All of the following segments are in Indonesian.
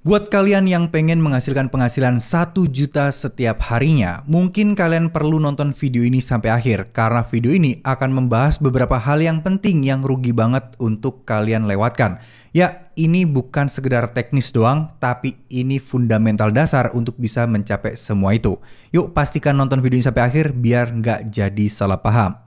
Buat kalian yang pengen menghasilkan penghasilan 1 juta setiap harinya, mungkin kalian perlu nonton video ini sampai akhir karena video ini akan membahas beberapa hal yang penting yang rugi banget untuk kalian lewatkan. Ya, ini bukan sekedar teknis doang, tapi ini fundamental dasar untuk bisa mencapai semua itu. Yuk pastikan nonton video ini sampai akhir biar nggak jadi salah paham.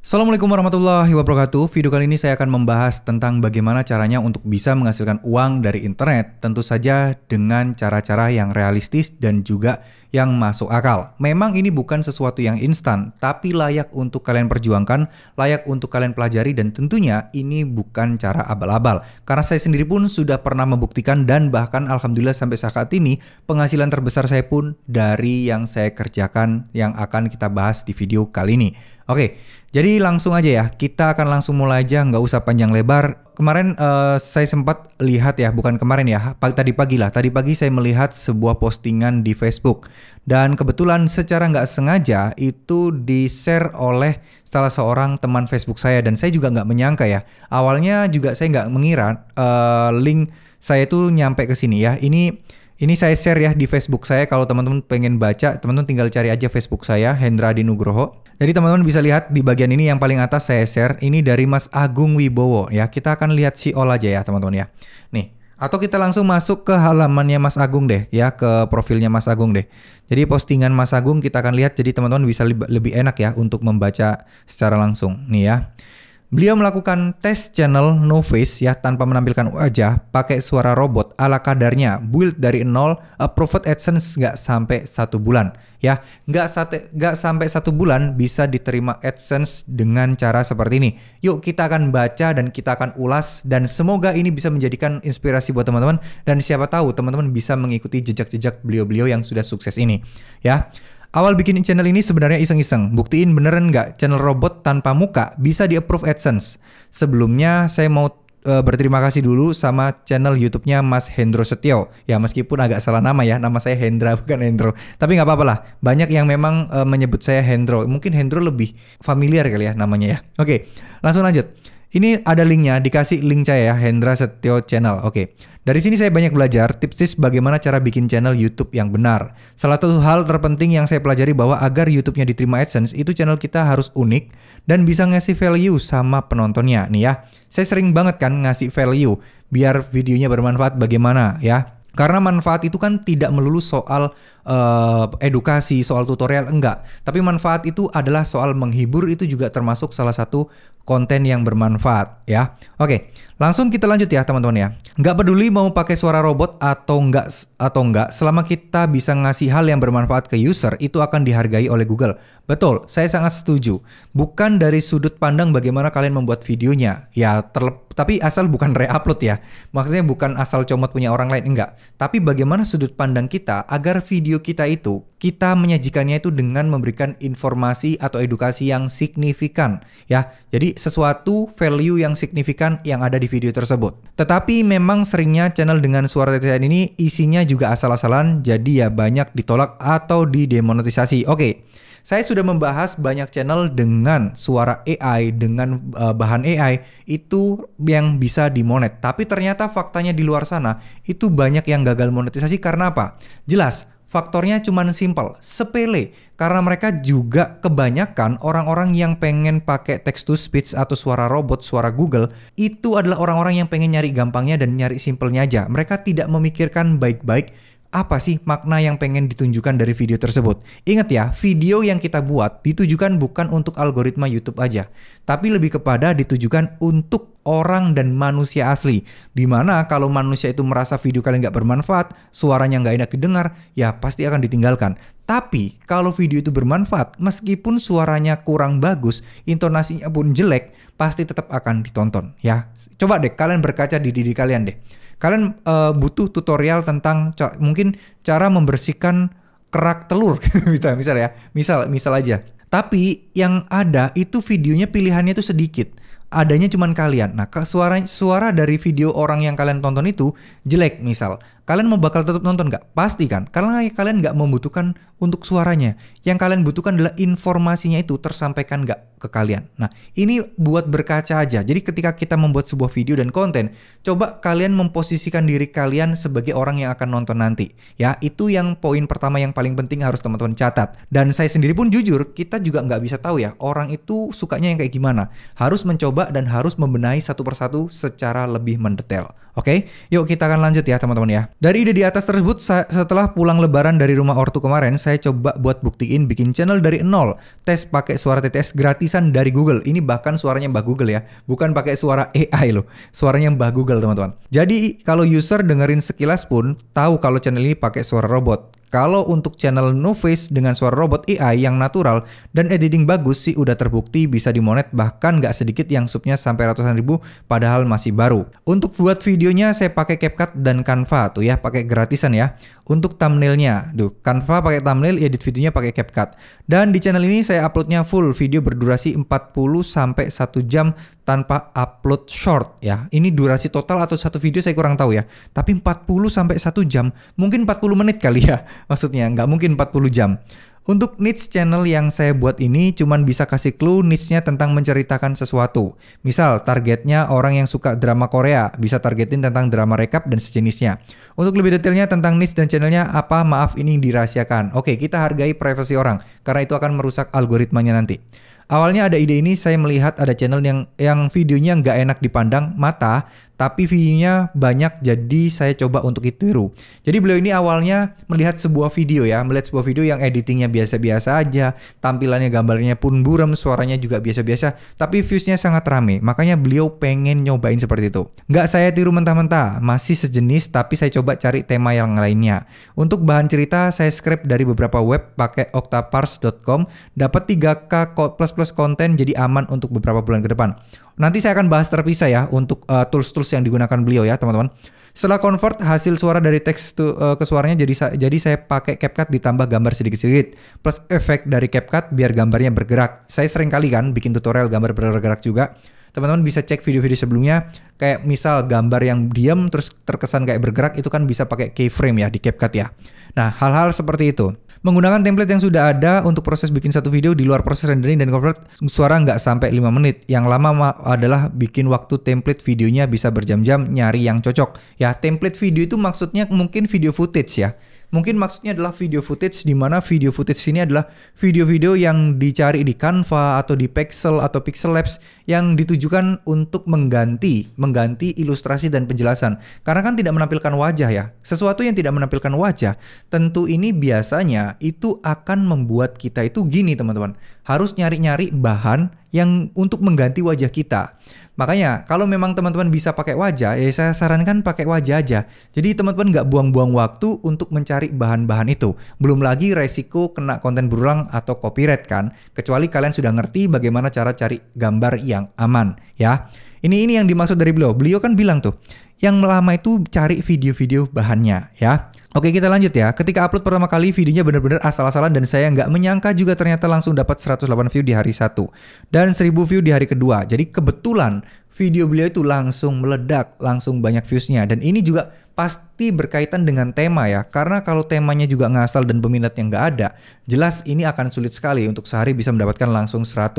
Assalamualaikum warahmatullahi wabarakatuh. Video kali ini saya akan membahas tentang bagaimana caranya untuk bisa menghasilkan uang dari internet, tentu saja dengan cara-cara yang realistis dan juga yang masuk akal. Memang ini bukan sesuatu yang instan, tapi layak untuk kalian perjuangkan, layak untuk kalian pelajari dan tentunya ini bukan cara abal-abal. Karena saya sendiri pun sudah pernah membuktikan dan bahkan alhamdulillah sampai saat ini penghasilan terbesar saya pun dari yang saya kerjakan yang akan kita bahas di video kali ini. Oke, jadi langsung aja ya. Kita akan langsung mulai aja, nggak usah panjang lebar. Kemarin uh, saya sempat lihat ya, bukan kemarin ya, pagi, tadi pagi lah. Tadi pagi saya melihat sebuah postingan di Facebook. Dan kebetulan secara nggak sengaja itu di-share oleh salah seorang teman Facebook saya. Dan saya juga nggak menyangka ya. Awalnya juga saya nggak mengira uh, link saya itu nyampe ke sini ya. Ini... Ini saya share ya di Facebook saya kalau teman-teman pengen baca, teman-teman tinggal cari aja Facebook saya Hendra Dinugroho. Jadi teman-teman bisa lihat di bagian ini yang paling atas saya share ini dari Mas Agung Wibowo ya. Kita akan lihat si Siol aja ya teman-teman ya. Nih, atau kita langsung masuk ke halamannya Mas Agung deh ya, ke profilnya Mas Agung deh. Jadi postingan Mas Agung kita akan lihat jadi teman-teman bisa lebih enak ya untuk membaca secara langsung. Nih ya. Beliau melakukan tes channel no face ya tanpa menampilkan wajah pakai suara robot ala kadarnya build dari nol profit AdSense nggak sampai satu bulan ya nggak sate nggak sampai satu bulan bisa diterima AdSense dengan cara seperti ini yuk kita akan baca dan kita akan ulas dan semoga ini bisa menjadikan inspirasi buat teman-teman dan siapa tahu teman-teman bisa mengikuti jejak-jejak beliau-beliau yang sudah sukses ini ya Awal bikin channel ini sebenarnya iseng-iseng, buktiin beneran nggak channel robot tanpa muka bisa di-approve AdSense. Sebelumnya saya mau e, berterima kasih dulu sama channel YouTube-nya Mas Hendro Setio. Ya meskipun agak salah nama ya, nama saya Hendra bukan Hendro. Tapi nggak apa-apa lah. Banyak yang memang e, menyebut saya Hendro. Mungkin Hendro lebih familiar kali ya namanya ya. Oke, langsung lanjut. Ini ada linknya, dikasih link saya ya, Hendra Setio Channel. Oke, dari sini saya banyak belajar tips-tips bagaimana cara bikin channel YouTube yang benar. Salah satu hal terpenting yang saya pelajari bahwa agar YouTube-nya diterima AdSense, itu channel kita harus unik dan bisa ngasih value sama penontonnya. Nih ya, saya sering banget kan ngasih value biar videonya bermanfaat bagaimana ya. Karena manfaat itu kan tidak melulu soal uh, edukasi, soal tutorial enggak, tapi manfaat itu adalah soal menghibur itu juga termasuk salah satu konten yang bermanfaat ya. Oke, langsung kita lanjut ya teman-teman ya. Enggak peduli mau pakai suara robot atau enggak atau enggak, selama kita bisa ngasih hal yang bermanfaat ke user itu akan dihargai oleh Google. Betul, saya sangat setuju. Bukan dari sudut pandang bagaimana kalian membuat videonya, ya terlepas tapi asal bukan re-upload ya. Maksudnya bukan asal comot punya orang lain enggak. Tapi bagaimana sudut pandang kita agar video kita itu kita menyajikannya itu dengan memberikan informasi atau edukasi yang signifikan ya. Jadi sesuatu value yang signifikan yang ada di video tersebut. Tetapi memang seringnya channel dengan suara tetesan ini isinya juga asal-asalan jadi ya banyak ditolak atau didemonetisasi. Oke. Okay. Saya sudah membahas banyak channel dengan suara AI, dengan uh, bahan AI itu yang bisa dimonet. Tapi ternyata faktanya di luar sana itu banyak yang gagal monetisasi karena apa? Jelas, faktornya cuma simpel, sepele. Karena mereka juga kebanyakan orang-orang yang pengen pakai text to speech atau suara robot, suara Google, itu adalah orang-orang yang pengen nyari gampangnya dan nyari simpelnya aja. Mereka tidak memikirkan baik-baik apa sih makna yang pengen ditunjukkan dari video tersebut. Ingat ya, video yang kita buat ditujukan bukan untuk algoritma YouTube aja, tapi lebih kepada ditujukan untuk orang dan manusia asli. Dimana kalau manusia itu merasa video kalian nggak bermanfaat, suaranya nggak enak didengar, ya pasti akan ditinggalkan. Tapi kalau video itu bermanfaat, meskipun suaranya kurang bagus, intonasinya pun jelek, pasti tetap akan ditonton ya. Coba deh kalian berkaca di diri kalian deh kalian uh, butuh tutorial tentang ca mungkin cara membersihkan kerak telur gitu misal ya misal misal aja tapi yang ada itu videonya pilihannya itu sedikit adanya cuman kalian nah suara suara dari video orang yang kalian tonton itu jelek misal Kalian mau bakal tetap nonton nggak? Pasti kan. Karena kalian nggak membutuhkan untuk suaranya. Yang kalian butuhkan adalah informasinya itu tersampaikan nggak ke kalian. Nah, ini buat berkaca aja. Jadi ketika kita membuat sebuah video dan konten, coba kalian memposisikan diri kalian sebagai orang yang akan nonton nanti. Ya, itu yang poin pertama yang paling penting harus teman-teman catat. Dan saya sendiri pun jujur, kita juga nggak bisa tahu ya orang itu sukanya yang kayak gimana. Harus mencoba dan harus membenahi satu persatu secara lebih mendetail. Oke, yuk kita akan lanjut ya teman-teman ya. Dari ide di atas tersebut, setelah pulang lebaran dari rumah ortu kemarin, saya coba buat buktiin bikin channel dari nol. Tes pakai suara TTS gratisan dari Google. Ini bahkan suaranya Mbah Google ya, bukan pakai suara AI loh. Suaranya Mbah Google teman-teman. Jadi kalau user dengerin sekilas pun tahu kalau channel ini pakai suara robot. Kalau untuk channel no face dengan suara robot AI yang natural dan editing bagus sih udah terbukti bisa dimonet bahkan nggak sedikit yang subnya sampai ratusan ribu padahal masih baru. Untuk buat videonya saya pakai CapCut dan Canva tuh ya, pakai gratisan ya. Untuk thumbnailnya, duh Canva pakai thumbnail, edit videonya pakai CapCut. Dan di channel ini saya uploadnya full video berdurasi 40 sampai 1 jam tanpa upload short ya. Ini durasi total atau satu video saya kurang tahu ya. Tapi 40 sampai 1 jam, mungkin 40 menit kali ya. Maksudnya nggak mungkin 40 jam. Untuk niche channel yang saya buat ini cuman bisa kasih clue niche-nya tentang menceritakan sesuatu. Misal targetnya orang yang suka drama Korea, bisa targetin tentang drama rekap dan sejenisnya. Untuk lebih detailnya tentang niche dan channelnya apa maaf ini dirahasiakan. Oke kita hargai privasi orang karena itu akan merusak algoritmanya nanti. Awalnya ada ide ini saya melihat ada channel yang yang videonya nggak enak dipandang mata, tapi view-nya banyak jadi saya coba untuk ditiru. Jadi beliau ini awalnya melihat sebuah video ya, melihat sebuah video yang editingnya biasa-biasa aja, tampilannya gambarnya pun buram, suaranya juga biasa-biasa, tapi views-nya sangat rame. Makanya beliau pengen nyobain seperti itu. Nggak saya tiru mentah-mentah, masih sejenis tapi saya coba cari tema yang lainnya. Untuk bahan cerita saya script dari beberapa web pakai octaparse.com, dapat 3K plus plus konten jadi aman untuk beberapa bulan ke depan. Nanti saya akan bahas terpisah ya untuk uh, tools-tools yang digunakan beliau ya, teman-teman. Setelah convert hasil suara dari teks uh, ke suaranya jadi jadi saya pakai CapCut ditambah gambar sedikit-sedikit plus efek dari CapCut biar gambarnya bergerak. Saya sering kali kan bikin tutorial gambar bergerak juga teman-teman bisa cek video-video sebelumnya kayak misal gambar yang diam terus terkesan kayak bergerak itu kan bisa pakai keyframe ya di CapCut ya. Nah, hal-hal seperti itu. Menggunakan template yang sudah ada untuk proses bikin satu video di luar proses rendering dan convert suara nggak sampai 5 menit. Yang lama adalah bikin waktu template videonya bisa berjam-jam nyari yang cocok. Ya, template video itu maksudnya mungkin video footage ya. Mungkin maksudnya adalah video footage di mana video footage ini adalah video-video yang dicari di Canva atau di Pixel atau Pixel Labs yang ditujukan untuk mengganti mengganti ilustrasi dan penjelasan. Karena kan tidak menampilkan wajah ya. Sesuatu yang tidak menampilkan wajah, tentu ini biasanya itu akan membuat kita itu gini teman-teman. Harus nyari-nyari bahan yang untuk mengganti wajah kita. Makanya kalau memang teman-teman bisa pakai wajah, ya saya sarankan pakai wajah aja. Jadi teman-teman nggak buang-buang waktu untuk mencari bahan-bahan itu. Belum lagi resiko kena konten berulang atau copyright kan, kecuali kalian sudah ngerti bagaimana cara cari gambar yang aman ya. Ini ini yang dimaksud dari beliau. Beliau kan bilang tuh, yang lama itu cari video-video bahannya ya. Oke kita lanjut ya. Ketika upload pertama kali videonya benar-benar asal-asalan dan saya nggak menyangka juga ternyata langsung dapat 108 view di hari satu dan 1000 view di hari kedua. Jadi kebetulan video beliau itu langsung meledak, langsung banyak viewsnya. Dan ini juga pasti berkaitan dengan tema ya, karena kalau temanya juga ngasal dan peminatnya nggak ada, jelas ini akan sulit sekali untuk sehari bisa mendapatkan langsung 100.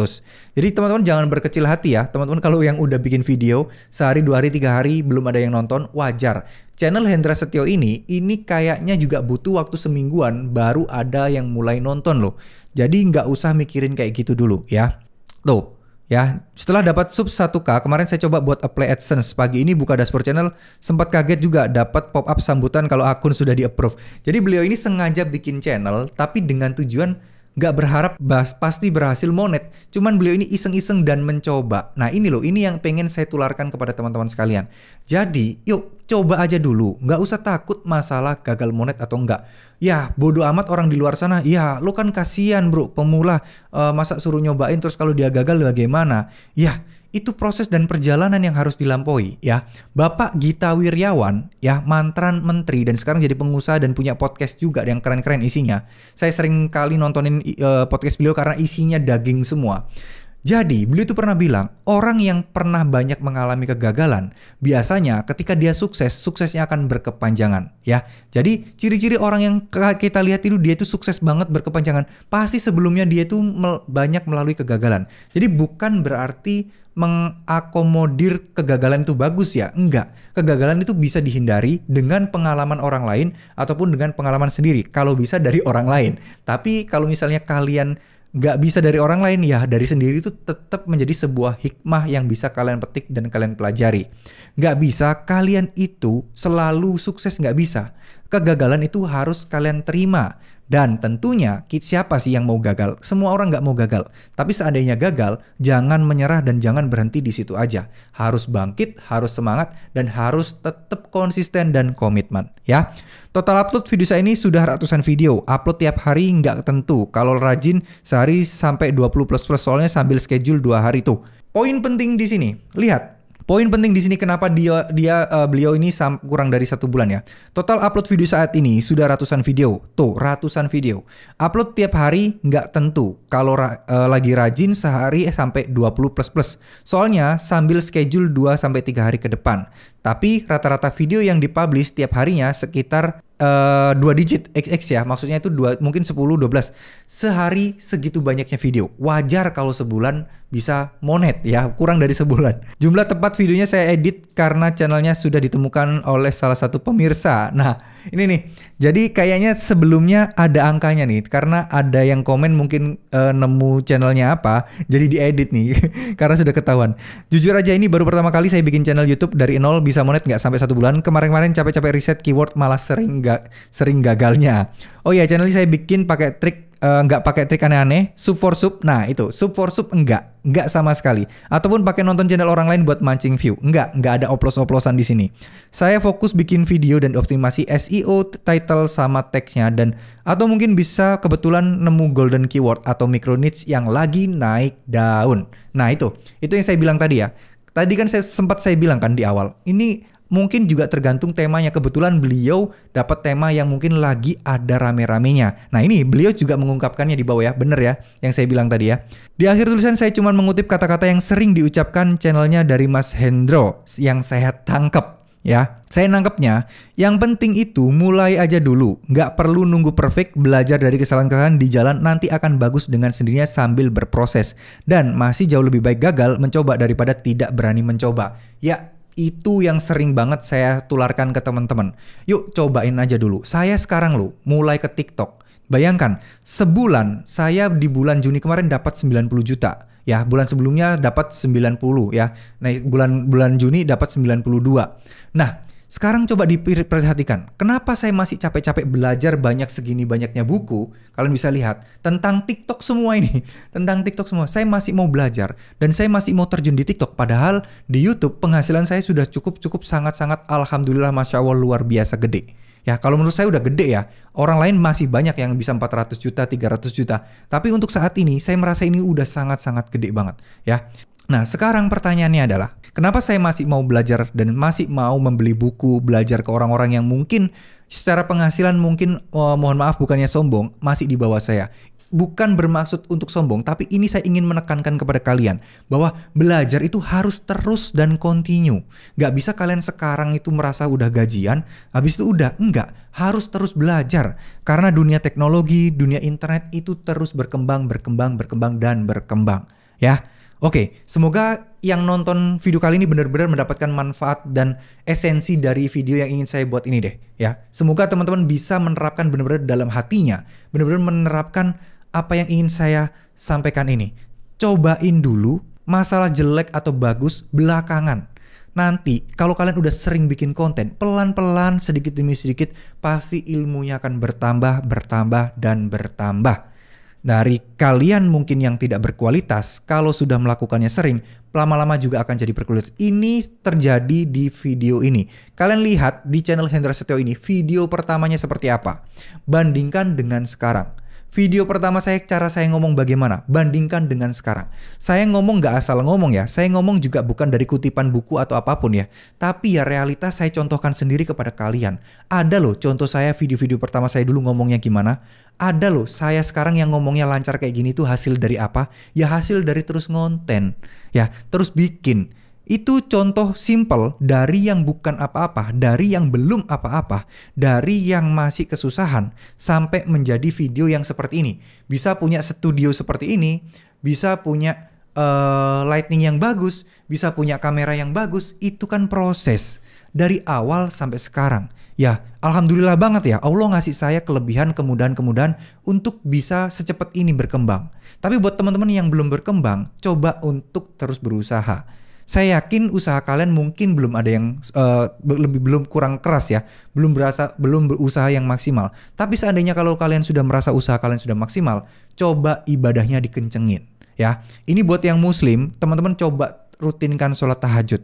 Jadi teman-teman jangan berkecil hati ya, teman-teman kalau yang udah bikin video sehari, dua hari, tiga hari belum ada yang nonton, wajar. Channel Hendra Setio ini, ini kayaknya juga butuh waktu semingguan baru ada yang mulai nonton loh. Jadi nggak usah mikirin kayak gitu dulu ya. Tuh, Ya, setelah dapat sub 1K, kemarin saya coba buat apply AdSense. Pagi ini buka dashboard channel, sempat kaget juga dapat pop-up sambutan kalau akun sudah di-approve. Jadi beliau ini sengaja bikin channel, tapi dengan tujuan nggak berharap bahas, pasti berhasil monet. Cuman beliau ini iseng-iseng dan mencoba. Nah ini loh, ini yang pengen saya tularkan kepada teman-teman sekalian. Jadi, yuk coba aja dulu. Nggak usah takut masalah gagal monet atau enggak. Ya, bodoh amat orang di luar sana. Ya, lu kan kasihan bro, pemula. Uh, masa suruh nyobain terus kalau dia gagal bagaimana? Ya, itu proses dan perjalanan yang harus dilampaui ya. Bapak Gita Wirjawan ya, mantan menteri dan sekarang jadi pengusaha dan punya podcast juga yang keren-keren isinya. Saya sering kali nontonin uh, podcast beliau karena isinya daging semua. Jadi, beliau itu pernah bilang, orang yang pernah banyak mengalami kegagalan, biasanya ketika dia sukses, suksesnya akan berkepanjangan, ya. Jadi, ciri-ciri orang yang kita lihat itu dia itu sukses banget berkepanjangan, pasti sebelumnya dia itu mel banyak melalui kegagalan. Jadi, bukan berarti mengakomodir kegagalan itu bagus ya. Enggak. Kegagalan itu bisa dihindari dengan pengalaman orang lain ataupun dengan pengalaman sendiri, kalau bisa dari orang lain. Tapi kalau misalnya kalian nggak bisa dari orang lain ya dari sendiri itu tetap menjadi sebuah hikmah yang bisa kalian petik dan kalian pelajari nggak bisa kalian itu selalu sukses nggak bisa kegagalan itu harus kalian terima dan tentunya siapa sih yang mau gagal? Semua orang nggak mau gagal. Tapi seandainya gagal, jangan menyerah dan jangan berhenti di situ aja. Harus bangkit, harus semangat, dan harus tetap konsisten dan komitmen. Ya, total upload video saya ini sudah ratusan video. Upload tiap hari nggak tentu. Kalau rajin sehari sampai 20 plus plus soalnya sambil schedule dua hari tuh. Poin penting di sini, lihat Poin penting di sini kenapa dia dia uh, beliau ini sam, kurang dari satu bulan ya. Total upload video saat ini sudah ratusan video. Tuh ratusan video. Upload tiap hari nggak tentu. Kalau uh, lagi rajin sehari eh, sampai 20 plus plus. Soalnya sambil schedule 2 sampai 3 hari ke depan. Tapi rata-rata video yang dipublish tiap harinya sekitar Eh, dua digit XX ya maksudnya itu dua mungkin 10 12 sehari segitu banyaknya video wajar kalau sebulan bisa monet ya kurang dari sebulan jumlah tepat videonya saya edit karena channelnya sudah ditemukan oleh salah satu pemirsa nah ini nih jadi kayaknya sebelumnya ada angkanya nih karena ada yang komen mungkin uh, nemu channelnya apa jadi diedit nih karena sudah ketahuan jujur aja ini baru pertama kali saya bikin channel YouTube dari nol bisa monet nggak sampai satu bulan kemarin-kemarin capek-capek riset keyword malah sering nggak ga, sering gagalnya. Oh ya, channel ini saya bikin pakai trik eh, nggak uh, pakai trik aneh-aneh, sub for sub. Nah, itu sub for sub enggak, enggak sama sekali. Ataupun pakai nonton channel orang lain buat mancing view. Enggak, enggak ada oplos-oplosan di sini. Saya fokus bikin video dan optimasi SEO, title sama teksnya dan atau mungkin bisa kebetulan nemu golden keyword atau micro niche yang lagi naik daun. Nah, itu. Itu yang saya bilang tadi ya. Tadi kan saya sempat saya bilang kan di awal. Ini mungkin juga tergantung temanya. Kebetulan beliau dapat tema yang mungkin lagi ada rame-ramenya. Nah ini beliau juga mengungkapkannya di bawah ya, bener ya yang saya bilang tadi ya. Di akhir tulisan saya cuma mengutip kata-kata yang sering diucapkan channelnya dari Mas Hendro yang saya tangkap ya. Saya nangkepnya, yang penting itu mulai aja dulu. Nggak perlu nunggu perfect, belajar dari kesalahan-kesalahan di jalan nanti akan bagus dengan sendirinya sambil berproses. Dan masih jauh lebih baik gagal mencoba daripada tidak berani mencoba. Ya, itu yang sering banget saya tularkan ke teman-teman. Yuk cobain aja dulu. Saya sekarang lo mulai ke TikTok. Bayangkan, sebulan saya di bulan Juni kemarin dapat 90 juta. Ya, bulan sebelumnya dapat 90 ya. Nah, bulan bulan Juni dapat 92. Nah, sekarang coba diperhatikan, kenapa saya masih capek-capek belajar banyak segini banyaknya buku? Kalian bisa lihat tentang TikTok semua ini, tentang TikTok semua. Saya masih mau belajar dan saya masih mau terjun di TikTok. Padahal di YouTube penghasilan saya sudah cukup-cukup sangat-sangat alhamdulillah masya Allah luar biasa gede. Ya, kalau menurut saya udah gede ya. Orang lain masih banyak yang bisa 400 juta, 300 juta. Tapi untuk saat ini saya merasa ini udah sangat-sangat gede banget, ya. Nah, sekarang pertanyaannya adalah Kenapa saya masih mau belajar dan masih mau membeli buku, belajar ke orang-orang yang mungkin secara penghasilan mungkin oh, mohon maaf bukannya sombong, masih di bawah saya. Bukan bermaksud untuk sombong, tapi ini saya ingin menekankan kepada kalian bahwa belajar itu harus terus dan kontinu. Gak bisa kalian sekarang itu merasa udah gajian, habis itu udah enggak, harus terus belajar karena dunia teknologi, dunia internet itu terus berkembang, berkembang, berkembang, dan berkembang. Ya, oke, semoga yang nonton video kali ini benar-benar mendapatkan manfaat dan esensi dari video yang ingin saya buat ini deh ya. Semoga teman-teman bisa menerapkan benar-benar dalam hatinya, benar-benar menerapkan apa yang ingin saya sampaikan ini. Cobain dulu masalah jelek atau bagus belakangan. Nanti kalau kalian udah sering bikin konten, pelan-pelan sedikit demi sedikit pasti ilmunya akan bertambah, bertambah dan bertambah. Dari kalian mungkin yang tidak berkualitas, kalau sudah melakukannya sering, lama-lama juga akan jadi berkualitas. Ini terjadi di video ini. Kalian lihat di channel Hendra Setio ini, video pertamanya seperti apa. Bandingkan dengan sekarang. Video pertama saya cara saya ngomong bagaimana? Bandingkan dengan sekarang. Saya ngomong nggak asal ngomong ya. Saya ngomong juga bukan dari kutipan buku atau apapun ya. Tapi ya realitas saya contohkan sendiri kepada kalian. Ada loh contoh saya video-video pertama saya dulu ngomongnya gimana. Ada loh saya sekarang yang ngomongnya lancar kayak gini tuh hasil dari apa? Ya hasil dari terus ngonten. Ya terus bikin itu contoh simple dari yang bukan apa-apa, dari yang belum apa-apa, dari yang masih kesusahan, sampai menjadi video yang seperti ini. Bisa punya studio seperti ini, bisa punya uh, lightning yang bagus, bisa punya kamera yang bagus, itu kan proses dari awal sampai sekarang. Ya, alhamdulillah banget ya Allah ngasih saya kelebihan kemudahan-kemudahan untuk bisa secepat ini berkembang. Tapi buat teman-teman yang belum berkembang, coba untuk terus berusaha saya yakin usaha kalian mungkin belum ada yang uh, lebih belum kurang keras ya, belum berasa belum berusaha yang maksimal. Tapi seandainya kalau kalian sudah merasa usaha kalian sudah maksimal, coba ibadahnya dikencengin ya. Ini buat yang muslim, teman-teman coba rutinkan sholat tahajud.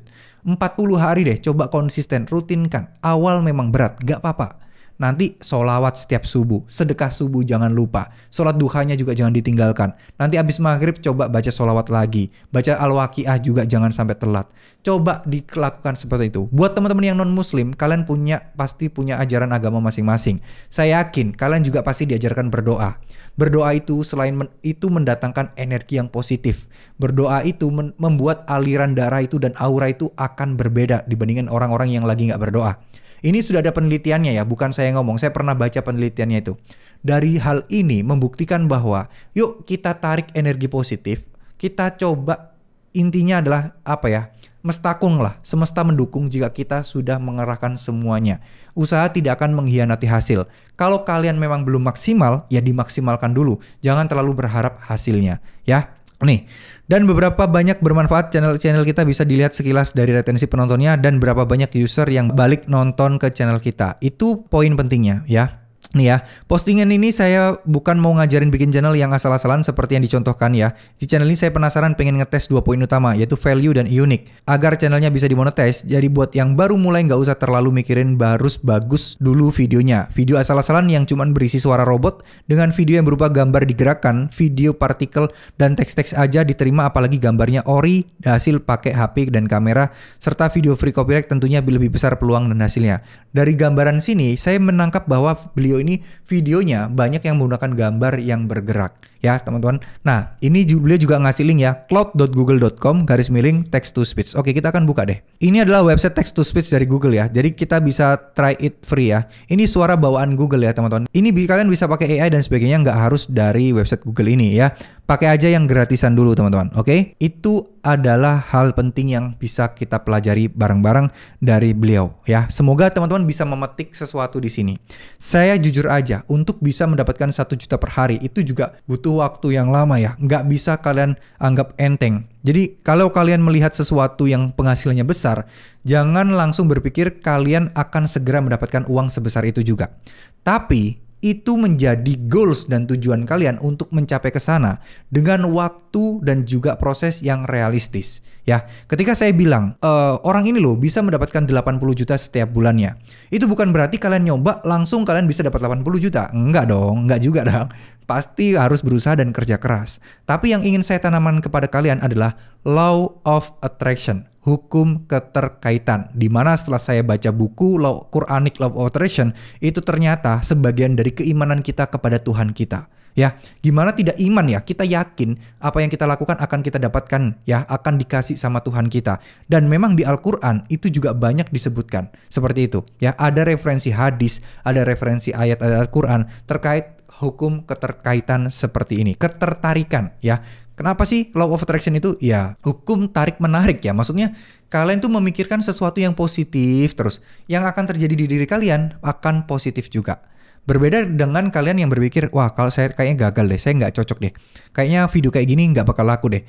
40 hari deh, coba konsisten, rutinkan. Awal memang berat, gak apa-apa Nanti solawat setiap subuh, sedekah subuh jangan lupa. Sholat duhanya juga jangan ditinggalkan. Nanti abis maghrib coba baca solawat lagi. Baca al-waqiah juga jangan sampai telat. Coba dilakukan seperti itu. Buat teman-teman yang non-muslim, kalian punya pasti punya ajaran agama masing-masing. Saya yakin kalian juga pasti diajarkan berdoa. Berdoa itu selain men itu mendatangkan energi yang positif. Berdoa itu membuat aliran darah itu dan aura itu akan berbeda dibandingkan orang-orang yang lagi nggak berdoa. Ini sudah ada penelitiannya ya, bukan saya ngomong, saya pernah baca penelitiannya itu. Dari hal ini membuktikan bahwa yuk kita tarik energi positif, kita coba intinya adalah apa ya? Mestakung lah, semesta mendukung jika kita sudah mengerahkan semuanya. Usaha tidak akan mengkhianati hasil. Kalau kalian memang belum maksimal, ya dimaksimalkan dulu. Jangan terlalu berharap hasilnya, ya. Nih, dan beberapa banyak bermanfaat channel-channel kita bisa dilihat sekilas dari retensi penontonnya dan berapa banyak user yang balik nonton ke channel kita. Itu poin pentingnya ya. Nih ya, postingan ini saya bukan mau ngajarin bikin channel yang asal-asalan seperti yang dicontohkan ya. Di channel ini saya penasaran pengen ngetes dua poin utama, yaitu value dan unique. Agar channelnya bisa dimonetize jadi buat yang baru mulai nggak usah terlalu mikirin harus bagus dulu videonya. Video asal-asalan yang cuman berisi suara robot, dengan video yang berupa gambar digerakkan, video partikel, dan teks-teks aja diterima apalagi gambarnya ori, hasil pakai HP dan kamera, serta video free copyright tentunya lebih besar peluang dan hasilnya. Dari gambaran sini, saya menangkap bahwa beliau video ini videonya banyak yang menggunakan gambar yang bergerak ya teman-teman. Nah ini beliau juga ngasih link ya cloud.google.com garis miring text to speech. Oke kita akan buka deh. Ini adalah website text to speech dari Google ya. Jadi kita bisa try it free ya. Ini suara bawaan Google ya teman-teman. Ini kalian bisa pakai AI dan sebagainya nggak harus dari website Google ini ya pakai aja yang gratisan dulu teman-teman. Oke, okay? itu adalah hal penting yang bisa kita pelajari bareng-bareng dari beliau ya. Semoga teman-teman bisa memetik sesuatu di sini. Saya jujur aja, untuk bisa mendapatkan satu juta per hari itu juga butuh waktu yang lama ya. Nggak bisa kalian anggap enteng. Jadi kalau kalian melihat sesuatu yang penghasilannya besar, jangan langsung berpikir kalian akan segera mendapatkan uang sebesar itu juga. Tapi itu menjadi goals dan tujuan kalian untuk mencapai ke sana dengan waktu dan juga proses yang realistis ya. Ketika saya bilang e, orang ini loh bisa mendapatkan 80 juta setiap bulannya. Itu bukan berarti kalian nyoba langsung kalian bisa dapat 80 juta. Enggak dong, enggak juga dong. Pasti harus berusaha dan kerja keras. Tapi yang ingin saya tanaman kepada kalian adalah law of attraction hukum keterkaitan. di mana setelah saya baca buku Law Quranic Law of Attraction, itu ternyata sebagian dari keimanan kita kepada Tuhan kita. Ya, gimana tidak iman ya? Kita yakin apa yang kita lakukan akan kita dapatkan ya, akan dikasih sama Tuhan kita. Dan memang di Al-Qur'an itu juga banyak disebutkan seperti itu. Ya, ada referensi hadis, ada referensi ayat Al-Qur'an terkait hukum keterkaitan seperti ini, ketertarikan ya. Kenapa sih law of attraction itu? Ya, hukum tarik menarik ya. Maksudnya kalian tuh memikirkan sesuatu yang positif terus. Yang akan terjadi di diri kalian akan positif juga. Berbeda dengan kalian yang berpikir, wah kalau saya kayaknya gagal deh, saya nggak cocok deh. Kayaknya video kayak gini nggak bakal laku deh.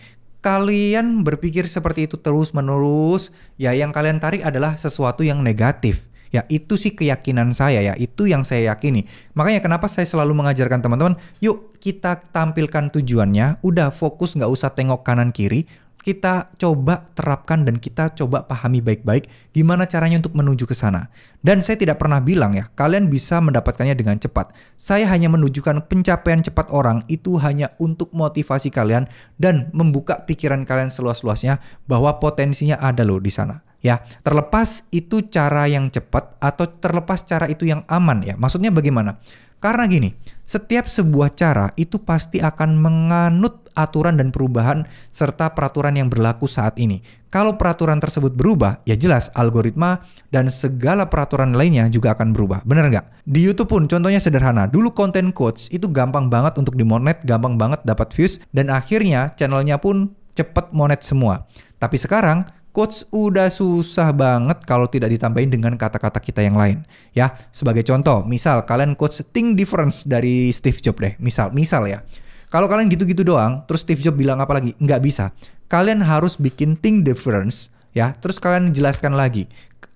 Kalian berpikir seperti itu terus menerus, ya yang kalian tarik adalah sesuatu yang negatif. Ya itu sih keyakinan saya ya, itu yang saya yakini. Makanya kenapa saya selalu mengajarkan teman-teman, yuk kita tampilkan tujuannya, udah fokus nggak usah tengok kanan kiri, kita coba terapkan dan kita coba pahami baik-baik gimana caranya untuk menuju ke sana. Dan saya tidak pernah bilang ya, kalian bisa mendapatkannya dengan cepat. Saya hanya menunjukkan pencapaian cepat orang itu hanya untuk motivasi kalian dan membuka pikiran kalian seluas-luasnya bahwa potensinya ada loh di sana ya terlepas itu cara yang cepat atau terlepas cara itu yang aman ya maksudnya bagaimana karena gini setiap sebuah cara itu pasti akan menganut aturan dan perubahan serta peraturan yang berlaku saat ini kalau peraturan tersebut berubah ya jelas algoritma dan segala peraturan lainnya juga akan berubah bener nggak di YouTube pun contohnya sederhana dulu konten quotes itu gampang banget untuk dimonet gampang banget dapat views dan akhirnya channelnya pun cepet monet semua tapi sekarang Quotes udah susah banget kalau tidak ditambahin dengan kata-kata kita yang lain. Ya, sebagai contoh, misal kalian quotes think difference dari Steve Jobs deh. Misal, misal ya. Kalau kalian gitu-gitu doang, terus Steve Jobs bilang apa lagi? Nggak bisa. Kalian harus bikin think difference ya. Terus kalian jelaskan lagi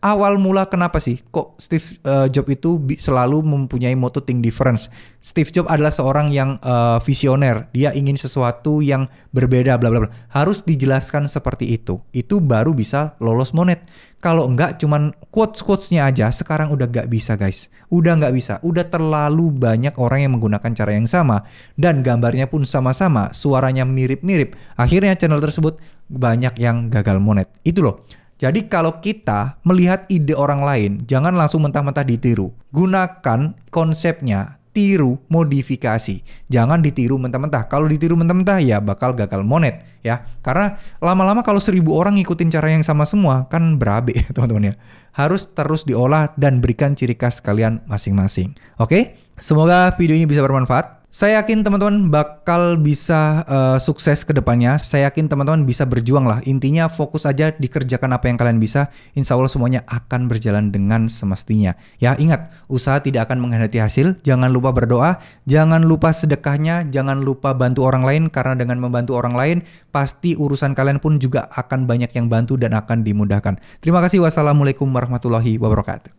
awal mula kenapa sih kok Steve uh, Jobs itu selalu mempunyai moto think difference. Steve Jobs adalah seorang yang uh, visioner, dia ingin sesuatu yang berbeda bla bla bla. Harus dijelaskan seperti itu. Itu baru bisa lolos monet. Kalau enggak cuman quotes-quotesnya aja sekarang udah gak bisa guys. Udah gak bisa. Udah terlalu banyak orang yang menggunakan cara yang sama dan gambarnya pun sama-sama, suaranya mirip-mirip. Akhirnya channel tersebut banyak yang gagal monet. Itu loh. Jadi kalau kita melihat ide orang lain, jangan langsung mentah-mentah ditiru. Gunakan konsepnya, tiru, modifikasi. Jangan ditiru mentah-mentah. Kalau ditiru mentah-mentah ya bakal gagal monet ya. Karena lama-lama kalau seribu orang ngikutin cara yang sama semua kan berabe teman-teman ya. Harus terus diolah dan berikan ciri khas kalian masing-masing. Oke, semoga video ini bisa bermanfaat. Saya yakin teman-teman bakal bisa uh, sukses ke depannya. Saya yakin teman-teman bisa berjuang lah. Intinya fokus aja dikerjakan apa yang kalian bisa. Insya Allah semuanya akan berjalan dengan semestinya. Ya ingat, usaha tidak akan menghendaki hasil. Jangan lupa berdoa, jangan lupa sedekahnya, jangan lupa bantu orang lain. Karena dengan membantu orang lain, pasti urusan kalian pun juga akan banyak yang bantu dan akan dimudahkan. Terima kasih. Wassalamualaikum warahmatullahi wabarakatuh.